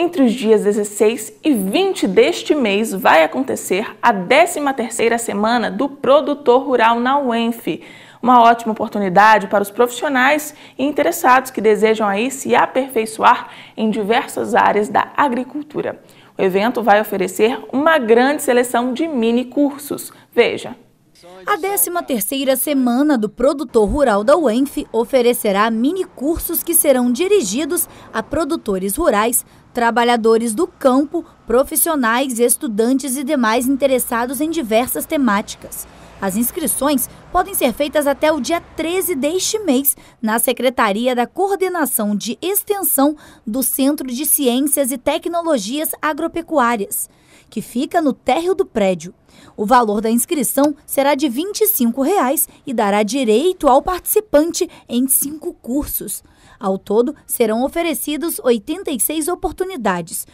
Entre os dias 16 e 20 deste mês vai acontecer a 13ª semana do produtor rural na UENF. Uma ótima oportunidade para os profissionais e interessados que desejam aí se aperfeiçoar em diversas áreas da agricultura. O evento vai oferecer uma grande seleção de mini cursos. Veja, a 13ª Semana do Produtor Rural da UENF oferecerá minicursos que serão dirigidos a produtores rurais, trabalhadores do campo, profissionais, estudantes e demais interessados em diversas temáticas. As inscrições podem ser feitas até o dia 13 deste mês na Secretaria da Coordenação de Extensão do Centro de Ciências e Tecnologias Agropecuárias, que fica no térreo do prédio. O valor da inscrição será de R$ 25 reais e dará direito ao participante em cinco cursos. Ao todo, serão oferecidas 86 oportunidades,